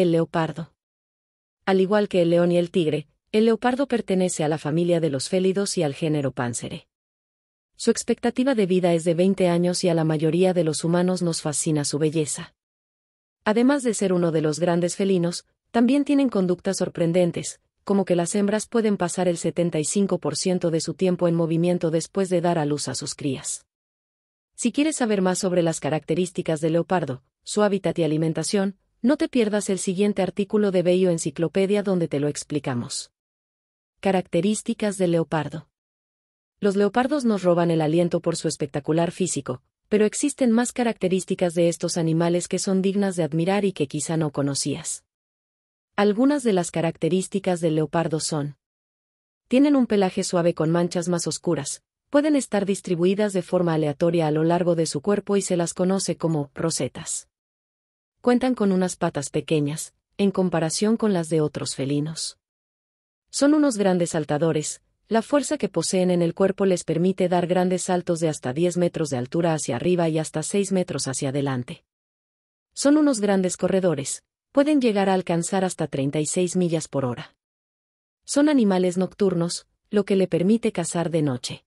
El leopardo. Al igual que el león y el tigre, el leopardo pertenece a la familia de los félidos y al género páncere. Su expectativa de vida es de 20 años y a la mayoría de los humanos nos fascina su belleza. Además de ser uno de los grandes felinos, también tienen conductas sorprendentes, como que las hembras pueden pasar el 75% de su tiempo en movimiento después de dar a luz a sus crías. Si quieres saber más sobre las características del leopardo, su hábitat y alimentación, no te pierdas el siguiente artículo de Bello Enciclopedia donde te lo explicamos. Características del leopardo. Los leopardos nos roban el aliento por su espectacular físico, pero existen más características de estos animales que son dignas de admirar y que quizá no conocías. Algunas de las características del leopardo son. Tienen un pelaje suave con manchas más oscuras, pueden estar distribuidas de forma aleatoria a lo largo de su cuerpo y se las conoce como rosetas cuentan con unas patas pequeñas, en comparación con las de otros felinos. Son unos grandes saltadores, la fuerza que poseen en el cuerpo les permite dar grandes saltos de hasta 10 metros de altura hacia arriba y hasta 6 metros hacia adelante. Son unos grandes corredores, pueden llegar a alcanzar hasta 36 millas por hora. Son animales nocturnos, lo que le permite cazar de noche.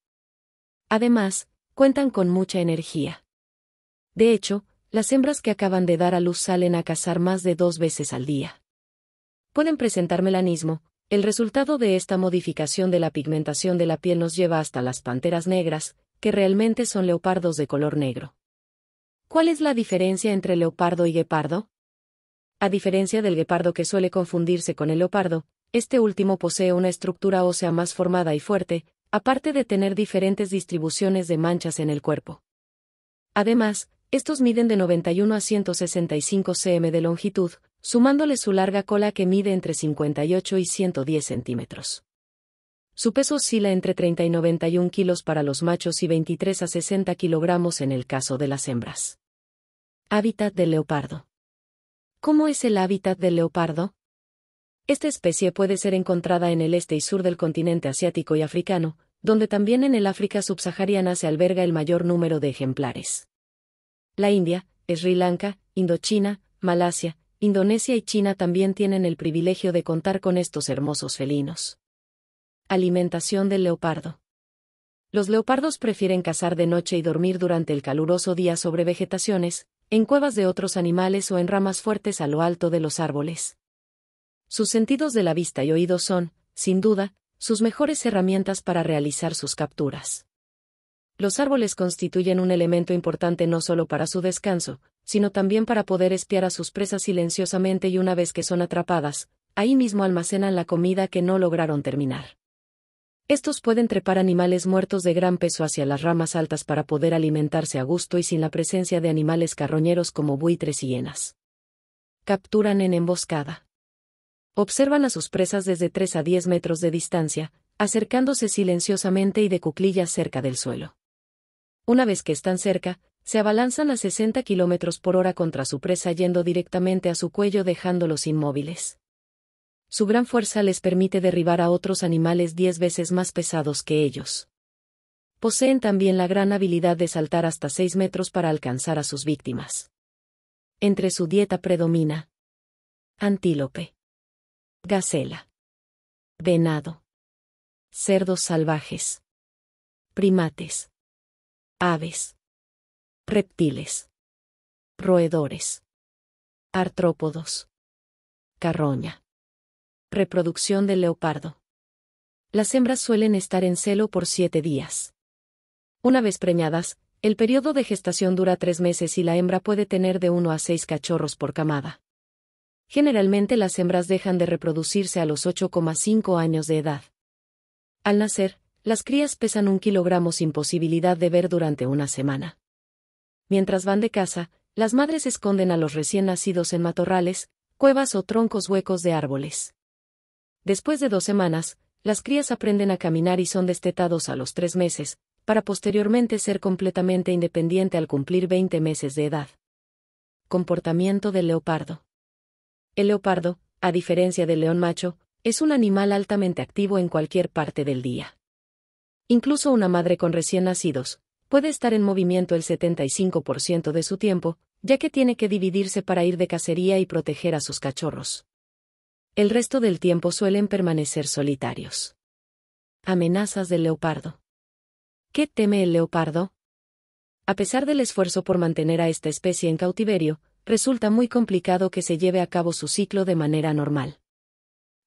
Además, cuentan con mucha energía. De hecho, las hembras que acaban de dar a luz salen a cazar más de dos veces al día. Pueden presentar melanismo, el resultado de esta modificación de la pigmentación de la piel nos lleva hasta las panteras negras, que realmente son leopardos de color negro. ¿Cuál es la diferencia entre leopardo y guepardo? A diferencia del guepardo que suele confundirse con el leopardo, este último posee una estructura ósea más formada y fuerte, aparte de tener diferentes distribuciones de manchas en el cuerpo. Además, estos miden de 91 a 165 cm de longitud, sumándole su larga cola que mide entre 58 y 110 centímetros. Su peso oscila entre 30 y 91 kilos para los machos y 23 a 60 kilogramos en el caso de las hembras. Hábitat del leopardo. ¿Cómo es el hábitat del leopardo? Esta especie puede ser encontrada en el este y sur del continente asiático y africano, donde también en el África subsahariana se alberga el mayor número de ejemplares. La India, Sri Lanka, Indochina, Malasia, Indonesia y China también tienen el privilegio de contar con estos hermosos felinos. Alimentación del leopardo. Los leopardos prefieren cazar de noche y dormir durante el caluroso día sobre vegetaciones, en cuevas de otros animales o en ramas fuertes a lo alto de los árboles. Sus sentidos de la vista y oído son, sin duda, sus mejores herramientas para realizar sus capturas. Los árboles constituyen un elemento importante no solo para su descanso, sino también para poder espiar a sus presas silenciosamente y una vez que son atrapadas, ahí mismo almacenan la comida que no lograron terminar. Estos pueden trepar animales muertos de gran peso hacia las ramas altas para poder alimentarse a gusto y sin la presencia de animales carroñeros como buitres y hienas. Capturan en emboscada. Observan a sus presas desde 3 a 10 metros de distancia, acercándose silenciosamente y de cuclillas cerca del suelo. Una vez que están cerca, se abalanzan a 60 kilómetros por hora contra su presa yendo directamente a su cuello dejándolos inmóviles. Su gran fuerza les permite derribar a otros animales diez veces más pesados que ellos. Poseen también la gran habilidad de saltar hasta 6 metros para alcanzar a sus víctimas. Entre su dieta predomina antílope, gacela, venado, cerdos salvajes, primates aves, reptiles, roedores, artrópodos, carroña, reproducción del leopardo. Las hembras suelen estar en celo por siete días. Una vez preñadas, el periodo de gestación dura tres meses y la hembra puede tener de uno a seis cachorros por camada. Generalmente las hembras dejan de reproducirse a los 8,5 años de edad. Al nacer, las crías pesan un kilogramo sin posibilidad de ver durante una semana. Mientras van de casa, las madres esconden a los recién nacidos en matorrales, cuevas o troncos huecos de árboles. Después de dos semanas, las crías aprenden a caminar y son destetados a los tres meses, para posteriormente ser completamente independiente al cumplir 20 meses de edad. Comportamiento del leopardo. El leopardo, a diferencia del león macho, es un animal altamente activo en cualquier parte del día. Incluso una madre con recién nacidos puede estar en movimiento el 75% de su tiempo, ya que tiene que dividirse para ir de cacería y proteger a sus cachorros. El resto del tiempo suelen permanecer solitarios. Amenazas del leopardo. ¿Qué teme el leopardo? A pesar del esfuerzo por mantener a esta especie en cautiverio, resulta muy complicado que se lleve a cabo su ciclo de manera normal.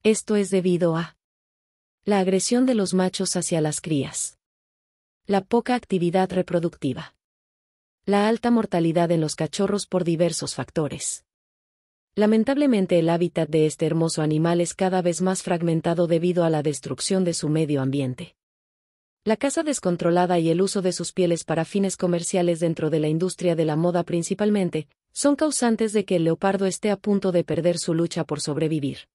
Esto es debido a la agresión de los machos hacia las crías. La poca actividad reproductiva. La alta mortalidad en los cachorros por diversos factores. Lamentablemente el hábitat de este hermoso animal es cada vez más fragmentado debido a la destrucción de su medio ambiente. La caza descontrolada y el uso de sus pieles para fines comerciales dentro de la industria de la moda principalmente, son causantes de que el leopardo esté a punto de perder su lucha por sobrevivir.